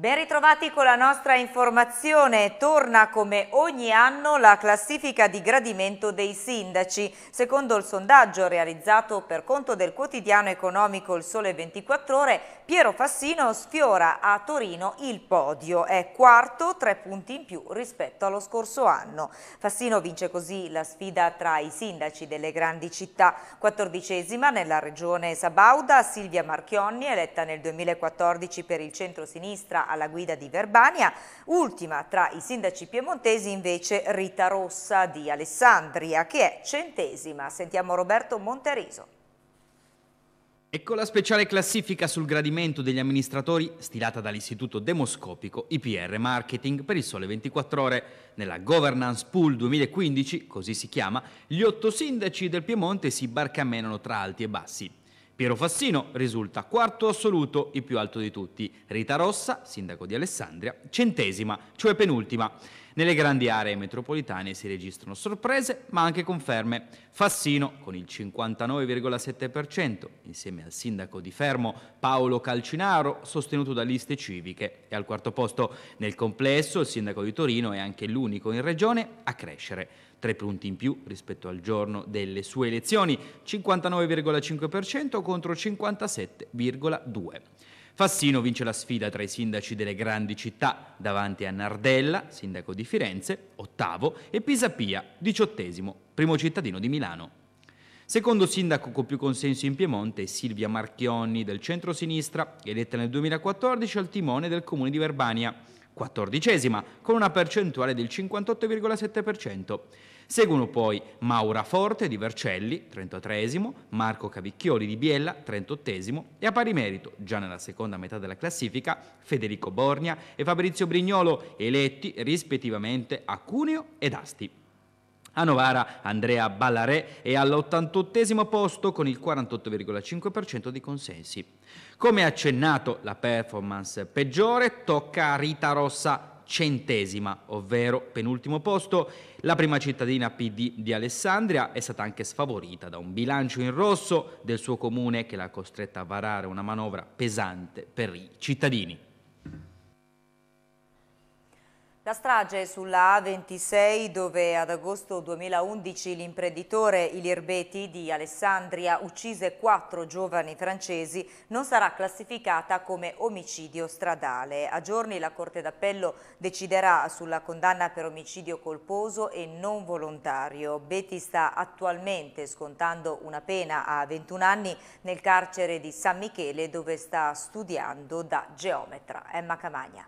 Ben ritrovati con la nostra informazione. Torna come ogni anno la classifica di gradimento dei sindaci. Secondo il sondaggio realizzato per conto del quotidiano economico Il Sole 24 Ore, Piero Fassino sfiora a Torino il podio, è quarto, tre punti in più rispetto allo scorso anno. Fassino vince così la sfida tra i sindaci delle grandi città, quattordicesima nella regione Sabauda, Silvia Marchionni, eletta nel 2014 per il centro-sinistra alla guida di Verbania, ultima tra i sindaci piemontesi invece Rita Rossa di Alessandria, che è centesima. Sentiamo Roberto Monteriso. Ecco la speciale classifica sul gradimento degli amministratori stilata dall'istituto demoscopico IPR Marketing per il Sole 24 Ore, nella Governance Pool 2015, così si chiama, gli otto sindaci del Piemonte si barcamenano tra alti e bassi. Piero Fassino risulta quarto assoluto, il più alto di tutti. Rita Rossa, sindaco di Alessandria, centesima, cioè penultima. Nelle grandi aree metropolitane si registrano sorprese ma anche conferme. Fassino con il 59,7% insieme al sindaco di Fermo Paolo Calcinaro sostenuto da liste civiche e al quarto posto nel complesso il sindaco di Torino è anche l'unico in regione a crescere. Tre punti in più rispetto al giorno delle sue elezioni, 59,5% contro 57,2%. Fassino vince la sfida tra i sindaci delle grandi città davanti a Nardella, sindaco di Firenze, ottavo, e Pisapia, diciottesimo, primo cittadino di Milano. Secondo sindaco con più consenso in Piemonte è Silvia Marchionni del centro-sinistra, eletta nel 2014 al timone del comune di Verbania quattordicesima, con una percentuale del 58,7%. Seguono poi Maura Forte di Vercelli, 33esimo, Marco Cavicchioli di Biella, 38esimo e a pari merito, già nella seconda metà della classifica, Federico Borgna e Fabrizio Brignolo, eletti rispettivamente a Cuneo ed Asti. A Novara Andrea Ballarè è all'88 posto con il 48,5% dei consensi. Come accennato, la performance peggiore tocca a Rita Rossa centesima, ovvero penultimo posto. La prima cittadina PD di Alessandria è stata anche sfavorita da un bilancio in rosso del suo comune che l'ha costretta a varare una manovra pesante per i cittadini. La strage sulla A26 dove ad agosto 2011 l'imprenditore Ilir Beti di Alessandria uccise quattro giovani francesi non sarà classificata come omicidio stradale. A giorni la Corte d'Appello deciderà sulla condanna per omicidio colposo e non volontario. Beti sta attualmente scontando una pena a 21 anni nel carcere di San Michele dove sta studiando da geometra. Emma Camagna.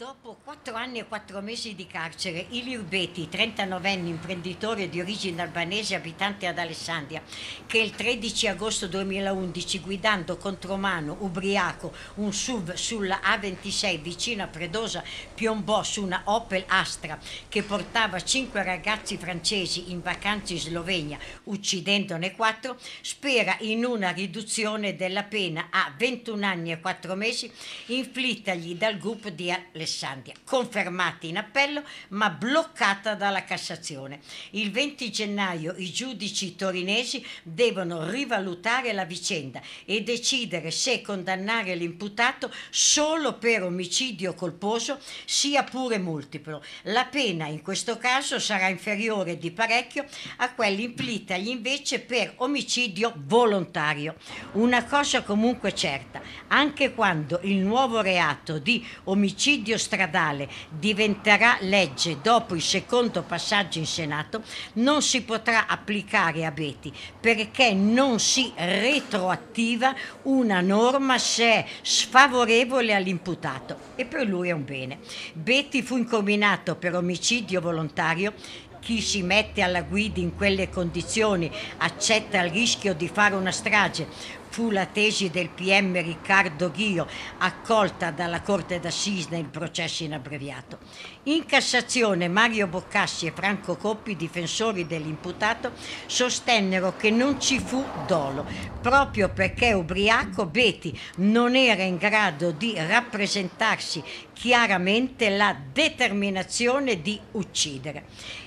Dopo quattro anni e quattro mesi di carcere, Ilir Beti, 39enne imprenditore di origine albanese abitante ad Alessandria, che il 13 agosto 2011, guidando contromano, ubriaco, un SUV sulla A26 vicino a Predosa, piombò su una Opel Astra che portava cinque ragazzi francesi in vacanza in Slovenia, uccidendone quattro, spera in una riduzione della pena a 21 anni e quattro mesi inflittagli dal gruppo di Alessandria. Alessandria, confermati in appello ma bloccata dalla Cassazione. Il 20 gennaio i giudici torinesi devono rivalutare la vicenda e decidere se condannare l'imputato solo per omicidio colposo sia pure multiplo. La pena in questo caso sarà inferiore di parecchio a quella implitagli invece per omicidio volontario. Una cosa comunque certa, anche quando il nuovo reato di omicidio stradale diventerà legge dopo il secondo passaggio in Senato, non si potrà applicare a Beti perché non si retroattiva una norma se è sfavorevole all'imputato e per lui è un bene. Beti fu incominato per omicidio volontario chi si mette alla guida in quelle condizioni accetta il rischio di fare una strage Fu la tesi del PM Riccardo Ghio accolta dalla Corte d'Assise nel processo in abbreviato. In Cassazione Mario Boccassi e Franco Coppi, difensori dell'imputato, sostennero che non ci fu dolo, proprio perché ubriaco Beti non era in grado di rappresentarsi chiaramente la determinazione di uccidere.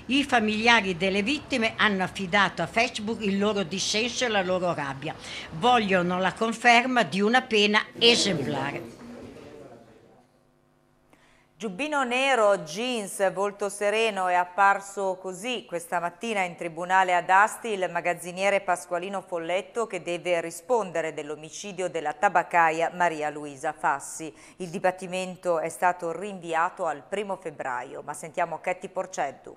I familiari delle vittime hanno affidato a Facebook il loro dissenso e la loro rabbia. Voglio vogliono la conferma di una pena esemplare. Giubbino nero, jeans, volto sereno è apparso così questa mattina in tribunale ad Asti il magazziniere Pasqualino Folletto che deve rispondere dell'omicidio della tabaccaia Maria Luisa Fassi. Il dibattimento è stato rinviato al primo febbraio, ma sentiamo Chetti Porceddu.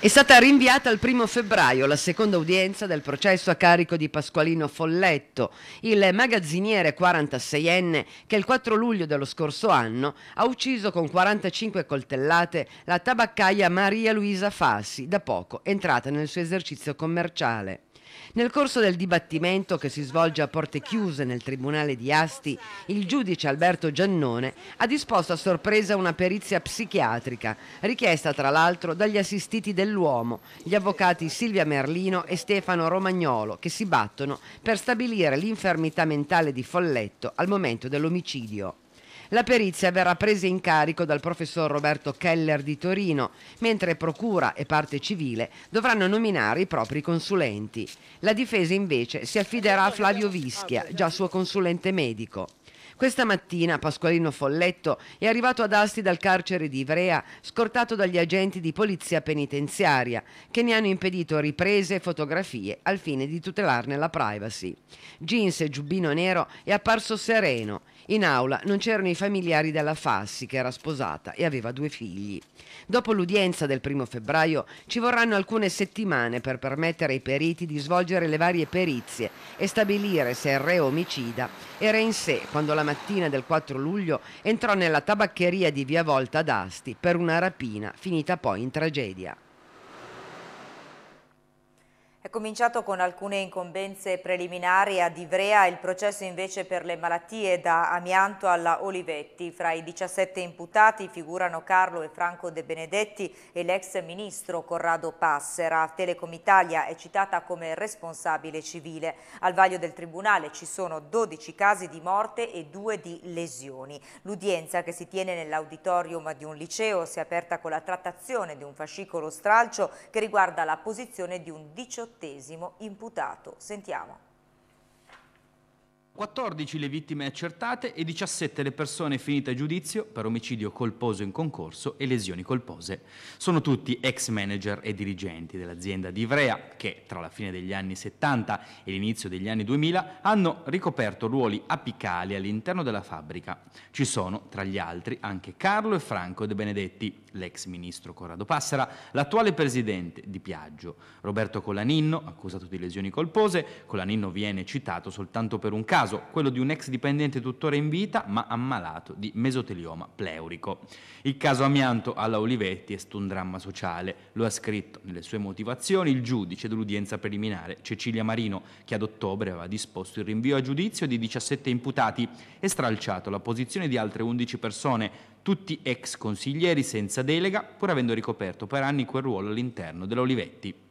È stata rinviata al primo febbraio la seconda udienza del processo a carico di Pasqualino Folletto, il magazziniere 46enne che il 4 luglio dello scorso anno ha ucciso con 45 coltellate la tabaccaia Maria Luisa Fassi, da poco entrata nel suo esercizio commerciale. Nel corso del dibattimento che si svolge a porte chiuse nel Tribunale di Asti, il giudice Alberto Giannone ha disposto a sorpresa una perizia psichiatrica, richiesta tra l'altro dagli assistiti dell'uomo, gli avvocati Silvia Merlino e Stefano Romagnolo, che si battono per stabilire l'infermità mentale di Folletto al momento dell'omicidio. La perizia verrà presa in carico dal professor Roberto Keller di Torino, mentre procura e parte civile dovranno nominare i propri consulenti. La difesa invece si affiderà a Flavio Vischia, già suo consulente medico. Questa mattina Pasqualino Folletto è arrivato ad Asti dal carcere di Ivrea scortato dagli agenti di polizia penitenziaria che ne hanno impedito riprese e fotografie al fine di tutelarne la privacy. Jeans e giubbino nero è apparso sereno. In aula non c'erano i familiari della Fassi che era sposata e aveva due figli. Dopo l'udienza del primo febbraio ci vorranno alcune settimane per permettere ai periti di svolgere le varie perizie e stabilire se il re omicida era in sé quando la mattina del 4 luglio entrò nella tabaccheria di Via Volta ad Asti per una rapina finita poi in tragedia. È cominciato con alcune incombenze preliminari ad Ivrea il processo invece per le malattie da amianto alla Olivetti. Fra i 17 imputati figurano Carlo e Franco De Benedetti e l'ex ministro Corrado Passera. Telecom Italia è citata come responsabile civile. Al vaglio del tribunale ci sono 12 casi di morte e 2 di lesioni. L'udienza che si tiene nell'auditorium di un liceo si è aperta con la trattazione di un fascicolo stralcio che riguarda la posizione di un 18 diciottesimo imputato. Sentiamo. 14 le vittime accertate e 17 le persone finite a giudizio per omicidio colposo in concorso e lesioni colpose. Sono tutti ex manager e dirigenti dell'azienda di Ivrea che tra la fine degli anni 70 e l'inizio degli anni 2000 hanno ricoperto ruoli apicali all'interno della fabbrica. Ci sono tra gli altri anche Carlo e Franco De Benedetti, l'ex ministro Corrado Passera, l'attuale presidente di Piaggio, Roberto Colaninno, accusato di lesioni colpose. Colaninno viene citato soltanto per un caso caso quello di un ex dipendente tuttora in vita ma ammalato di mesotelioma pleurico. Il caso amianto alla Olivetti è stato un dramma sociale, lo ha scritto nelle sue motivazioni il giudice dell'udienza preliminare Cecilia Marino che ad ottobre aveva disposto il rinvio a giudizio di 17 imputati e stralciato la posizione di altre 11 persone, tutti ex consiglieri senza delega pur avendo ricoperto per anni quel ruolo all'interno dell'Olivetti.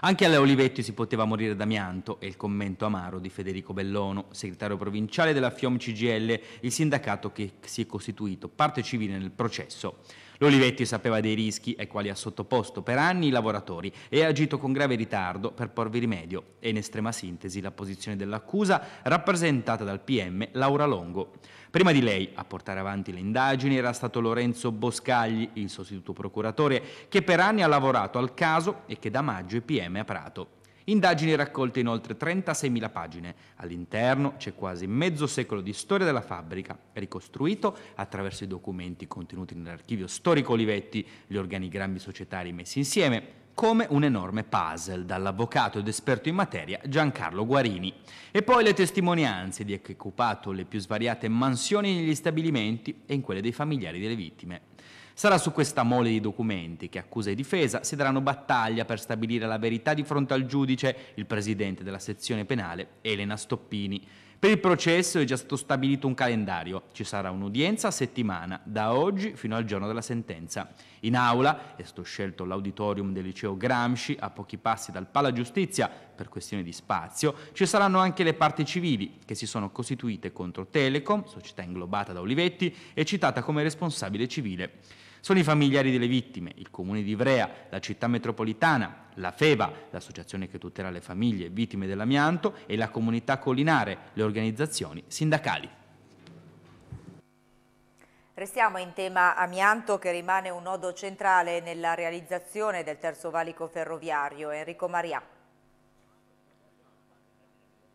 Anche alle Olivetti si poteva morire d'amianto e il commento amaro di Federico Bellono, segretario provinciale della FIOM CGL, il sindacato che si è costituito parte civile nel processo. L'Olivetti sapeva dei rischi ai quali ha sottoposto per anni i lavoratori e ha agito con grave ritardo per porvi rimedio. E in estrema sintesi la posizione dell'accusa rappresentata dal PM Laura Longo. Prima di lei a portare avanti le indagini era stato Lorenzo Boscagli, il sostituto procuratore, che per anni ha lavorato al caso e che da maggio è PM a Prato. Indagini raccolte in oltre 36.000 pagine. All'interno c'è quasi mezzo secolo di storia della fabbrica, ricostruito attraverso i documenti contenuti nell'archivio storico Olivetti, gli organigrammi societari messi insieme, come un enorme puzzle dall'avvocato ed esperto in materia Giancarlo Guarini. E poi le testimonianze di chi ha occupato le più svariate mansioni negli stabilimenti e in quelle dei familiari delle vittime. Sarà su questa mole di documenti che accusa e difesa si daranno battaglia per stabilire la verità di fronte al giudice, il presidente della sezione penale, Elena Stoppini. Per il processo è già stato stabilito un calendario. Ci sarà un'udienza a settimana, da oggi fino al giorno della sentenza. In aula è stato scelto l'auditorium del liceo Gramsci, a pochi passi dal Pala Giustizia, per questione di spazio. Ci saranno anche le parti civili, che si sono costituite contro Telecom, società inglobata da Olivetti, e citata come responsabile civile. Sono i familiari delle vittime, il comune di Ivrea, la città metropolitana, la FEBA, l'associazione che tutela le famiglie vittime dell'amianto, e la comunità collinare, le organizzazioni sindacali. Restiamo in tema amianto che rimane un nodo centrale nella realizzazione del terzo valico ferroviario. Enrico Maria.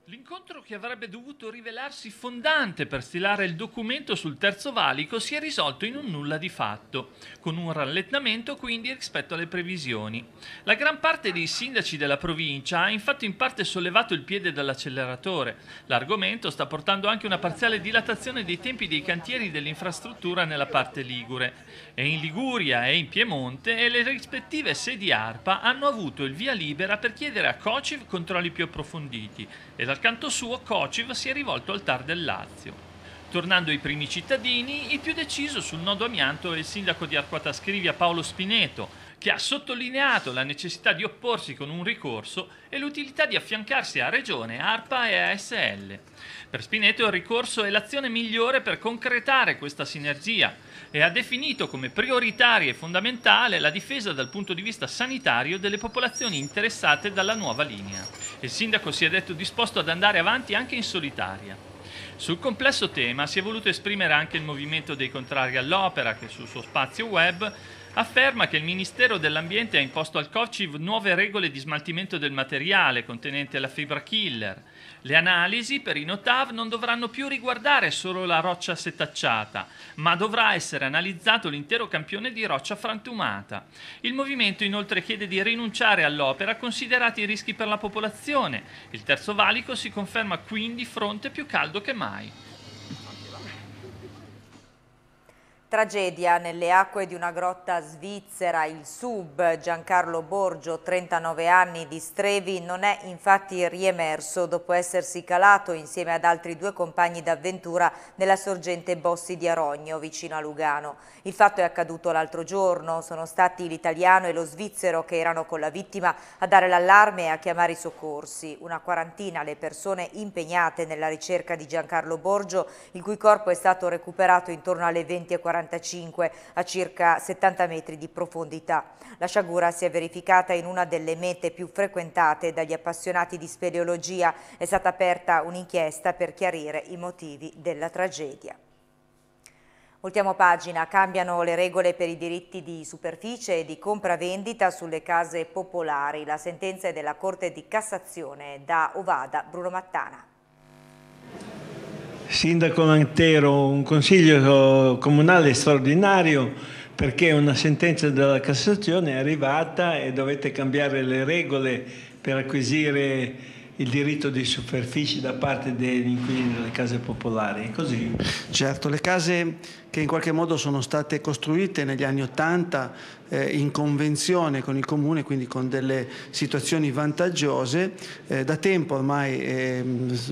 L'incontro che avrebbe dovuto rivelarsi fondante per stilare il documento sul terzo valico si è risolto in un nulla di fatto, con un rallentamento quindi rispetto alle previsioni. La gran parte dei sindaci della provincia ha infatti in parte sollevato il piede dall'acceleratore. L'argomento sta portando anche una parziale dilatazione dei tempi dei cantieri dell'infrastruttura nella parte ligure. E in Liguria e in Piemonte e le rispettive sedi ARPA hanno avuto il via libera per chiedere a COCIV controlli più approfonditi e la dal canto suo Kociv si è rivolto al TAR del Lazio. Tornando ai primi cittadini, il più deciso sul nodo amianto è il sindaco di Arquata Scrivia Paolo Spineto, che ha sottolineato la necessità di opporsi con un ricorso e l'utilità di affiancarsi a Regione, ARPA e ASL. Per Spineto il ricorso è l'azione migliore per concretare questa sinergia e ha definito come prioritaria e fondamentale la difesa dal punto di vista sanitario delle popolazioni interessate dalla nuova linea. Il sindaco si è detto disposto ad andare avanti anche in solitaria. Sul complesso tema si è voluto esprimere anche il movimento dei contrari all'opera che sul suo spazio web afferma che il Ministero dell'Ambiente ha imposto al COCIV nuove regole di smaltimento del materiale contenente la fibra killer. Le analisi per i NOTAV non dovranno più riguardare solo la roccia setacciata, ma dovrà essere analizzato l'intero campione di roccia frantumata. Il movimento inoltre chiede di rinunciare all'opera considerati i rischi per la popolazione. Il terzo valico si conferma quindi fronte più caldo che mai. Tragedia nelle acque di una grotta svizzera, il sub Giancarlo Borgio, 39 anni di Strevi, non è infatti riemerso dopo essersi calato insieme ad altri due compagni d'avventura nella sorgente Bossi di Arogno, vicino a Lugano. Il fatto è accaduto l'altro giorno, sono stati l'italiano e lo svizzero che erano con la vittima a dare l'allarme e a chiamare i soccorsi. Una quarantina le persone impegnate nella ricerca di Giancarlo Borgio, il cui corpo è stato recuperato intorno alle 20.40 45 a circa 70 metri di profondità. La sciagura si è verificata in una delle mete più frequentate dagli appassionati di speleologia. È stata aperta un'inchiesta per chiarire i motivi della tragedia. Ultiamo pagina, cambiano le regole per i diritti di superficie e di compravendita sulle case popolari. La sentenza è della Corte di Cassazione da Ovada Bruno Mattana. Sindaco Lantero, un consiglio comunale straordinario perché una sentenza della Cassazione è arrivata e dovete cambiare le regole per acquisire il diritto di superficie da parte degli inquilini delle case popolari, così? Certo, le case che in qualche modo sono state costruite negli anni Ottanta eh, in convenzione con il comune, quindi con delle situazioni vantaggiose, eh, da tempo ormai eh,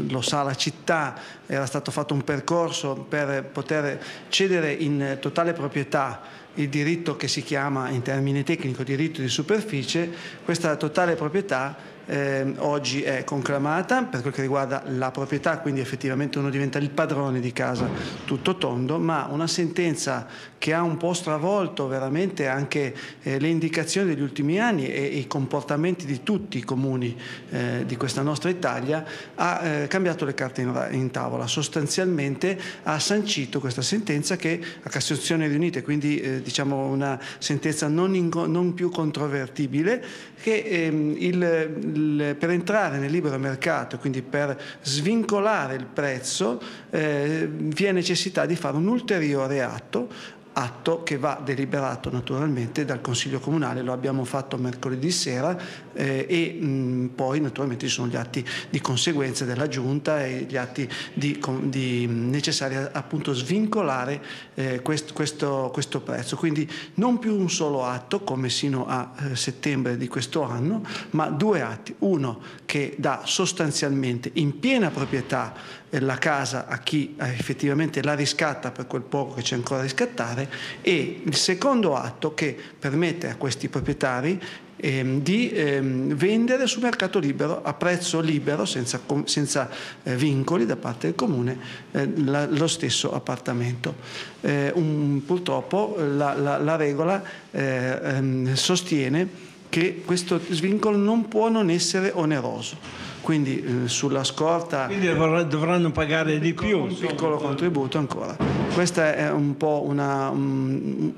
lo sa la città, era stato fatto un percorso per poter cedere in totale proprietà il diritto che si chiama in termine tecnico diritto di superficie, questa totale proprietà eh, oggi è conclamata per quel che riguarda la proprietà, quindi effettivamente uno diventa il padrone di casa tutto tondo, ma una sentenza che ha un po' stravolto veramente anche eh, le indicazioni degli ultimi anni e, e, i comportamenti di tutti i comuni eh, di questa nostra Italia, ha eh, cambiato le carte in, in, tavola, sostanzialmente ha sancito questa sentenza che a Cassazione riunite, quindi eh, diciamo una sentenza non, non più controvertibile, che ehm, il per entrare nel libero mercato, quindi per svincolare il prezzo, eh, vi è necessità di fare un ulteriore atto atto che va deliberato naturalmente dal Consiglio Comunale, lo abbiamo fatto mercoledì sera eh, e mh, mm, poi naturalmente ci sono gli atti di conseguenza della Giunta e gli atti di, di mm, necessari a, appunto svincolare eh, quest, questo, questo, prezzo. Quindi non più un solo atto come sino a eh, settembre di questo anno, ma due atti. Uno che dà sostanzialmente in piena proprietà eh, la casa a chi eh, effettivamente la riscatta per quel poco che c'è ancora da riscattare e il secondo atto che permette a questi proprietari ehm, di ehm, vendere sul mercato libero a prezzo libero, senza, senza eh, vincoli da parte del comune, eh, la, lo stesso appartamento. Eh, un, purtroppo la, la, la regola eh, ehm, sostiene che questo svincolo non può non essere oneroso. Quindi eh, sulla scorta... Quindi dovranno pagare di più. Un piccolo contributo ancora. Questo è un po' una, un,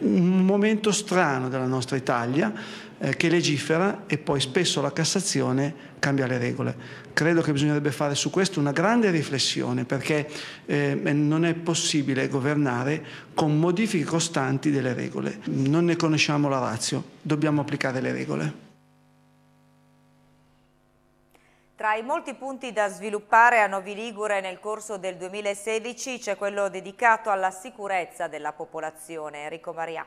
un momento strano della nostra Italia eh, che legifera e poi spesso la Cassazione cambia le regole. Credo che bisognerebbe fare su questo una grande riflessione perché eh, non è possibile governare con modifiche costanti delle regole. Non ne conosciamo la razio, dobbiamo applicare le regole. Tra i molti punti da sviluppare a Novi Ligure nel corso del 2016 c'è quello dedicato alla sicurezza della popolazione. Enrico Maria.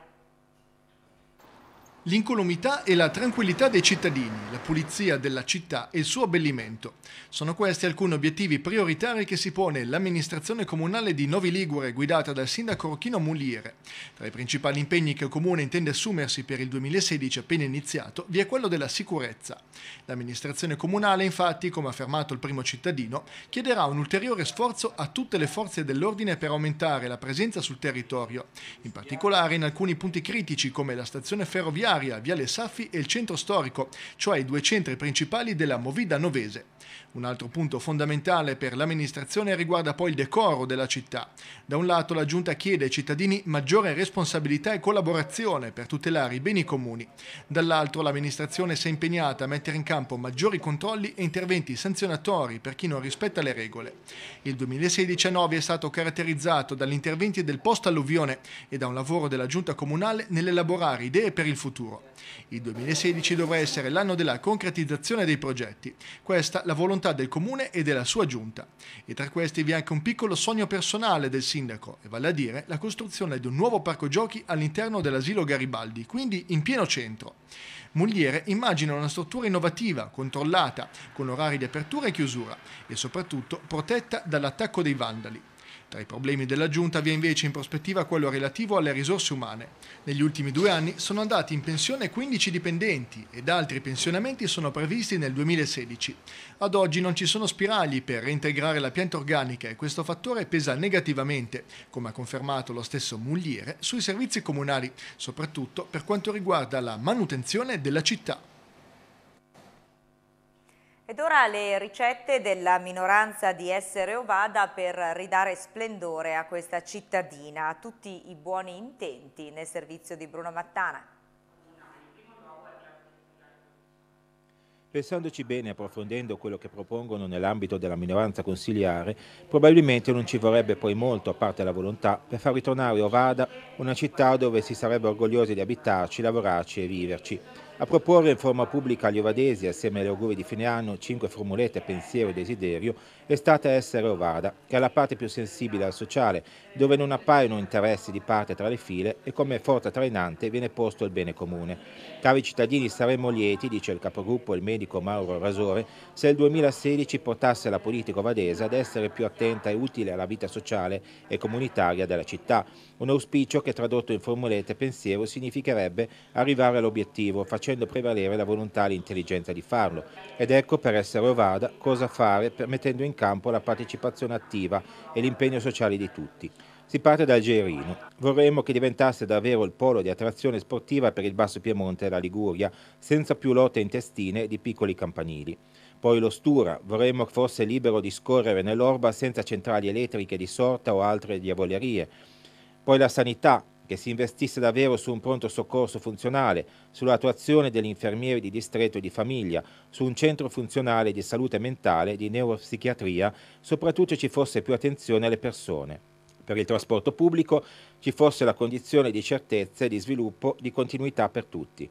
L'incolumità e la tranquillità dei cittadini, la pulizia della città e il suo abbellimento. Sono questi alcuni obiettivi prioritari che si pone l'amministrazione comunale di Novi Ligure guidata dal sindaco Rochino Muliere. Tra i principali impegni che il comune intende assumersi per il 2016 appena iniziato vi è quello della sicurezza. L'amministrazione comunale infatti, come ha affermato il primo cittadino, chiederà un ulteriore sforzo a tutte le forze dell'ordine per aumentare la presenza sul territorio, in particolare in alcuni punti critici come la stazione ferroviaria ferroviaria, Viale Saffi e il centro storico, cioè i due centri principali della Movida Novese. Un altro punto fondamentale per l'amministrazione riguarda poi il decoro della città. Da un lato la giunta chiede ai cittadini maggiore responsabilità e collaborazione per tutelare i beni comuni. Dall'altro l'amministrazione si è impegnata a mettere in campo maggiori controlli e interventi sanzionatori per chi non rispetta le regole. Il 2016-19 è stato caratterizzato dagli interventi del post alluvione e da un lavoro della giunta comunale nell'elaborare idee per il futuro. Il 2016 dovrà essere l'anno della concretizzazione dei progetti. Questa la volontà del comune e della sua giunta. E tra questi vi è anche un piccolo sogno personale del sindaco, e vale a dire la costruzione di un nuovo parco giochi all'interno dell'asilo Garibaldi, quindi in pieno centro. Mugliere immagina una struttura innovativa, controllata, con orari di apertura e chiusura e soprattutto protetta dall'attacco dei vandali. Tra i problemi della giunta vi è invece in prospettiva quello relativo alle risorse umane. Negli ultimi due anni sono andati in pensione 15 dipendenti ed altri pensionamenti sono previsti nel 2016. Ad oggi non ci sono spiragli per reintegrare la pianta organica e questo fattore pesa negativamente, come ha confermato lo stesso Mugliere, sui servizi comunali, soprattutto per quanto riguarda la manutenzione della città. Ed ora le ricette della minoranza di Essere Ovada per ridare splendore a questa cittadina, a tutti i buoni intenti nel servizio di Bruno Mattana. Pensandoci bene, approfondendo quello che propongono nell'ambito della minoranza consiliare, probabilmente non ci vorrebbe poi molto, a parte la volontà, per far ritornare Ovada una città dove si sarebbe orgogliosi di abitarci, lavorarci e viverci. A proporre in forma pubblica agli ovadesi, assieme agli auguri di fine anno, cinque formulette pensiero e desiderio, è stata essere Ovada, che è la parte più sensibile al sociale, dove non appaiono interessi di parte tra le file e come forza trainante viene posto il bene comune. Cari cittadini, saremmo lieti, dice il capogruppo il medico Mauro Rasore, se il 2016 portasse la politica ovadese ad essere più attenta e utile alla vita sociale e comunitaria della città. Un auspicio che tradotto in formulette pensiero significherebbe arrivare all'obiettivo, facendo facendo prevalere la volontà e l'intelligenza di farlo. Ed ecco per essere Ovada cosa fare per mettendo in campo la partecipazione attiva e l'impegno sociale di tutti. Si parte dal Gerino. Vorremmo che diventasse davvero il polo di attrazione sportiva per il Basso Piemonte e la Liguria, senza più lotte intestine di piccoli campanili. Poi lo Stura, vorremmo che fosse libero di scorrere nell'orba senza centrali elettriche di sorta o altre diavolerie. Poi la sanità, che si investisse davvero su un pronto soccorso funzionale, sull'attuazione degli infermieri di distretto e di famiglia, su un centro funzionale di salute mentale, di neuropsichiatria, soprattutto ci fosse più attenzione alle persone. Per il trasporto pubblico ci fosse la condizione di certezza e di sviluppo di continuità per tutti.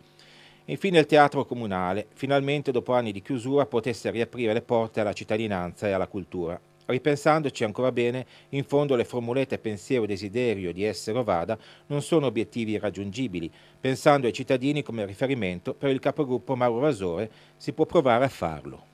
Infine il teatro comunale, finalmente dopo anni di chiusura, potesse riaprire le porte alla cittadinanza e alla cultura. Ripensandoci ancora bene, in fondo le formulette pensiero e desiderio di essere o vada non sono obiettivi irraggiungibili. Pensando ai cittadini come riferimento, per il capogruppo Mauro Vasore si può provare a farlo.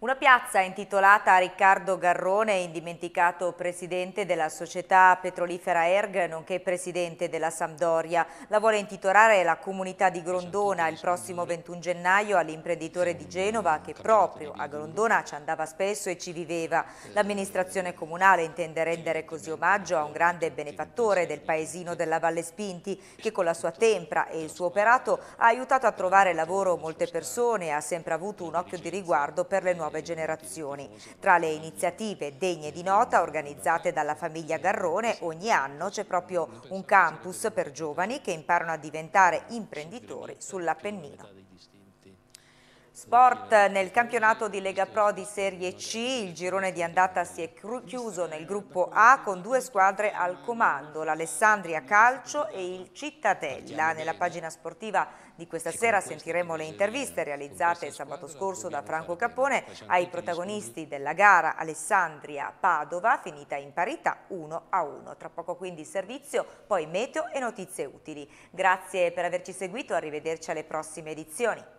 Una piazza intitolata a Riccardo Garrone, indimenticato presidente della società petrolifera ERG, nonché presidente della Sampdoria. La vuole intitolare la comunità di Grondona il prossimo 21 gennaio all'imprenditore di Genova che proprio a Grondona ci andava spesso e ci viveva. L'amministrazione comunale intende rendere così omaggio a un grande benefattore del paesino della Valle Spinti che con la sua tempra e il suo operato ha aiutato a trovare lavoro molte persone e ha sempre avuto un occhio di riguardo per le nuove nuove generazioni. Tra le iniziative degne di nota organizzate dalla famiglia Garrone, ogni anno c'è proprio un campus per giovani che imparano a diventare imprenditori sull'Appennino. Sport nel campionato di Lega Pro di Serie C, il girone di andata si è chiuso nel gruppo A con due squadre al comando, l'Alessandria Calcio e il Cittadella. Nella pagina sportiva di questa sera sentiremo le interviste realizzate sabato scorso da Franco Capone ai protagonisti della gara Alessandria-Padova finita in parità 1 1. Tra poco quindi servizio, poi meteo e notizie utili. Grazie per averci seguito, arrivederci alle prossime edizioni.